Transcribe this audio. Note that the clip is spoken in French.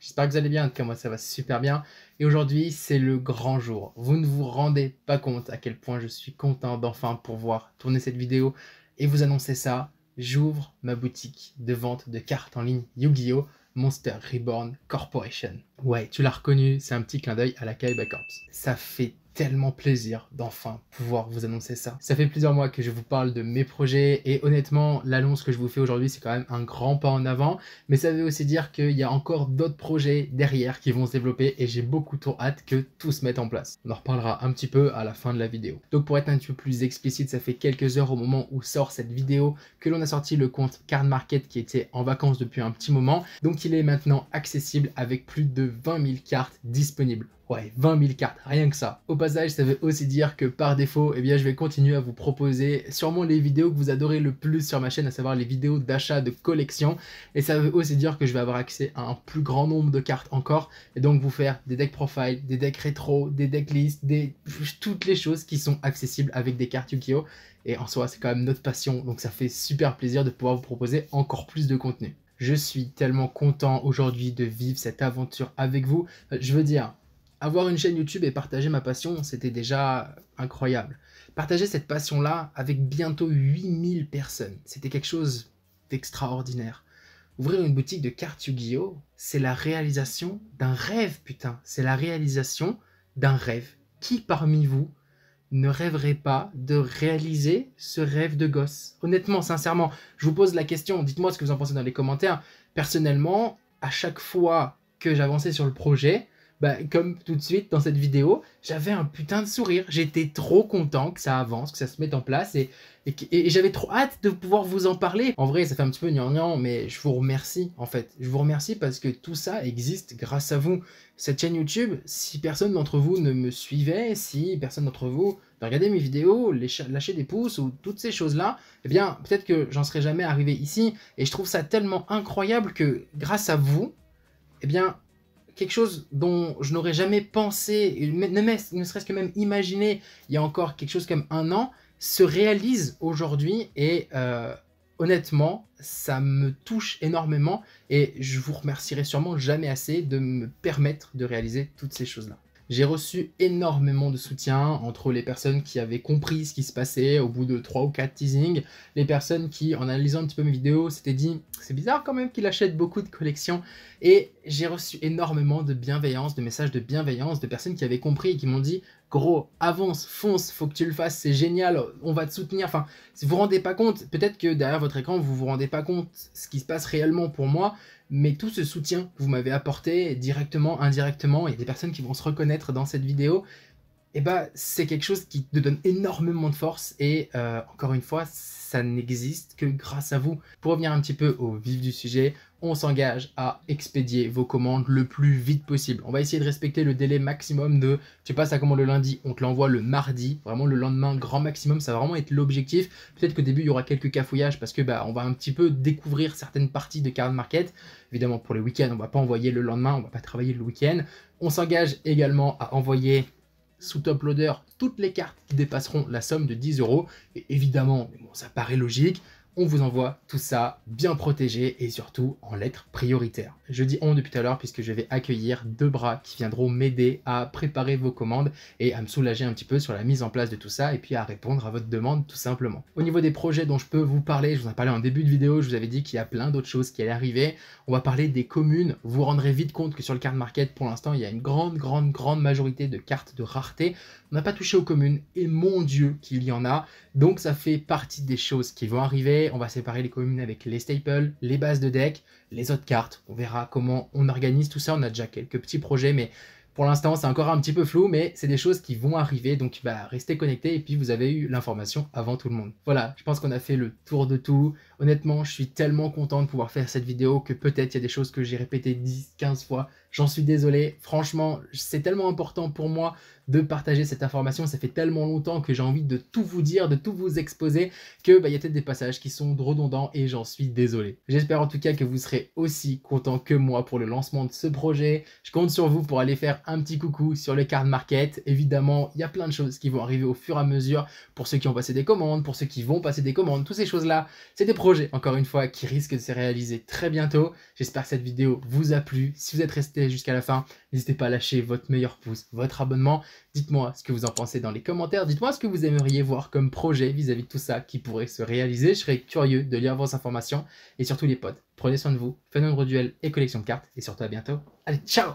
j'espère que vous allez bien, en tout cas moi ça va super bien. Et aujourd'hui c'est le grand jour. Vous ne vous rendez pas compte à quel point je suis content d'enfin pouvoir tourner cette vidéo et vous annoncer ça. J'ouvre ma boutique de vente de cartes en ligne Yu-Gi-Oh! Monster Reborn Corporation. Ouais, tu l'as reconnu, c'est un petit clin d'œil à la Kaiba Corps. Ça fait tellement plaisir d'enfin pouvoir vous annoncer ça. Ça fait plusieurs mois que je vous parle de mes projets et honnêtement, l'annonce que je vous fais aujourd'hui, c'est quand même un grand pas en avant, mais ça veut aussi dire qu'il y a encore d'autres projets derrière qui vont se développer et j'ai beaucoup trop hâte que tout se mette en place. On en reparlera un petit peu à la fin de la vidéo. Donc pour être un petit peu plus explicite, ça fait quelques heures au moment où sort cette vidéo que l'on a sorti le compte Card Market qui était en vacances depuis un petit moment, donc il est maintenant accessible avec plus de 20 000 cartes disponibles. Ouais, 20 000 cartes, rien que ça. Au passage, ça veut aussi dire que par défaut, eh bien, je vais continuer à vous proposer sûrement les vidéos que vous adorez le plus sur ma chaîne, à savoir les vidéos d'achat de collection. Et ça veut aussi dire que je vais avoir accès à un plus grand nombre de cartes encore, et donc vous faire des decks profile, des decks rétro, des decks list, des... toutes les choses qui sont accessibles avec des cartes yu Et en soi, c'est quand même notre passion, donc ça fait super plaisir de pouvoir vous proposer encore plus de contenu. Je suis tellement content aujourd'hui de vivre cette aventure avec vous. Euh, je veux dire, avoir une chaîne YouTube et partager ma passion, c'était déjà incroyable. Partager cette passion-là avec bientôt 8000 personnes, c'était quelque chose d'extraordinaire. Ouvrir une boutique de cartes c'est la réalisation d'un rêve, putain. C'est la réalisation d'un rêve. Qui parmi vous ne rêverait pas de réaliser ce rêve de gosse Honnêtement, sincèrement, je vous pose la question, dites-moi ce que vous en pensez dans les commentaires. Personnellement, à chaque fois que j'avançais sur le projet, bah, comme tout de suite dans cette vidéo, j'avais un putain de sourire. J'étais trop content que ça avance, que ça se mette en place et, et, j'avais trop hâte de pouvoir vous en parler. En vrai, ça fait un petit peu gnangnan, mais je vous remercie en fait. Je vous remercie parce que tout ça existe grâce à vous. Cette chaîne YouTube, si personne d'entre vous ne me suivait, si personne d'entre vous ne regardait mes vidéos, lâchait des pouces ou toutes ces choses-là, eh bien, peut-être que j'en serais jamais arrivé ici. Et je trouve ça tellement incroyable que grâce à vous, eh bien, quelque chose dont je n'aurais jamais pensé, ne, serait-ce que même imaginé il y a encore quelque chose comme un an, se réalise aujourd'hui et euh, honnêtement, ça me touche énormément et je vous remercierai sûrement jamais assez de me permettre de réaliser toutes ces choses-là. J'ai reçu énormément de soutien entre les personnes qui avaient compris ce qui se passait au bout de 3 ou 4 teasings, les personnes qui, en analysant un petit peu mes vidéos, s'étaient dit c'est bizarre quand même qu'il achète beaucoup de collections. Et j'ai reçu énormément de bienveillance, de messages de bienveillance, de personnes qui avaient compris et qui m'ont dit gros, avance, fonce, faut que tu le fasses, c'est génial, on va te soutenir. Enfin, si vous vous rendez pas compte, peut-être que derrière votre écran, vous vous rendez pas compte ce qui se passe réellement pour moi, mais tout ce soutien que vous m'avez apporté directement, indirectement, il y a des personnes qui vont se reconnaître dans cette vidéo eh ben, c'est quelque chose qui te donne énormément de force et euh, encore une fois, ça n'existe que grâce à vous. Pour revenir un petit peu au vif du sujet, on s'engage à expédier vos commandes le plus vite possible. On va essayer de respecter le délai maximum de tu passes ça commande le lundi, on te l'envoie le mardi, vraiment le lendemain, grand maximum, ça va vraiment être l'objectif. Peut-être qu'au début, il y aura quelques cafouillages parce que bah, on va un petit peu découvrir certaines parties de Card Market. Évidemment, pour les week-ends, on va pas envoyer le lendemain, on va pas travailler le week-end. On s'engage également à envoyer sous top loader toutes les cartes qui dépasseront la somme de 10 euros. Et évidemment, bon, ça paraît logique, on vous envoie tout ça bien protégé et surtout en lettres prioritaires. Je dis on depuis tout à l'heure puisque je vais accueillir deux bras qui viendront m'aider à préparer vos commandes et à me soulager un petit peu sur la mise en place de tout ça et puis à répondre à votre demande tout simplement. Au niveau des projets dont je peux vous parler, je vous en ai parlé en début de vidéo, je vous avais dit qu'il y a plein d'autres choses qui allaient arriver. On va parler des communes, vous vous rendrez vite compte que sur le card market pour l'instant il y a une grande grande grande majorité de cartes de rareté. On n'a pas touché aux communes et mon dieu qu'il y en a. Donc ça fait partie des choses qui vont arriver on va séparer les communes avec les staples, les bases de deck, les autres cartes. On verra comment on organise tout ça. On a déjà quelques petits projets, mais pour l'instant, c'est encore un petit peu flou, mais c'est des choses qui vont arriver, donc il va rester connecté. et puis vous avez eu l'information avant tout le monde. Voilà, je pense qu'on a fait le tour de tout. Honnêtement, je suis tellement content de pouvoir faire cette vidéo que peut-être il y a des choses que j'ai répétées 10, 15 fois J'en suis désolé. Franchement, c'est tellement important pour moi de partager cette information. Ça fait tellement longtemps que j'ai envie de tout vous dire, de tout vous exposer, que bah, y a peut-être des passages qui sont redondants et j'en suis désolé. J'espère en tout cas que vous serez aussi content que moi pour le lancement de ce projet. Je compte sur vous pour aller faire un petit coucou sur le card market. Évidemment, il y a plein de choses qui vont arriver au fur et à mesure pour ceux qui ont passé des commandes, pour ceux qui vont passer des commandes, toutes ces choses-là. C'est des projets, encore une fois, qui risquent de se réaliser très bientôt. J'espère que cette vidéo vous a plu. Si vous êtes resté jusqu'à la fin. N'hésitez pas à lâcher votre meilleur pouce, votre abonnement. Dites-moi ce que vous en pensez dans les commentaires. Dites-moi ce que vous aimeriez voir comme projet vis-à-vis de tout ça qui pourrait se réaliser. Je serais curieux de lire vos informations. Et surtout les potes, prenez soin de vous, faites nombre duel et collection de cartes. Et surtout à bientôt. Allez, ciao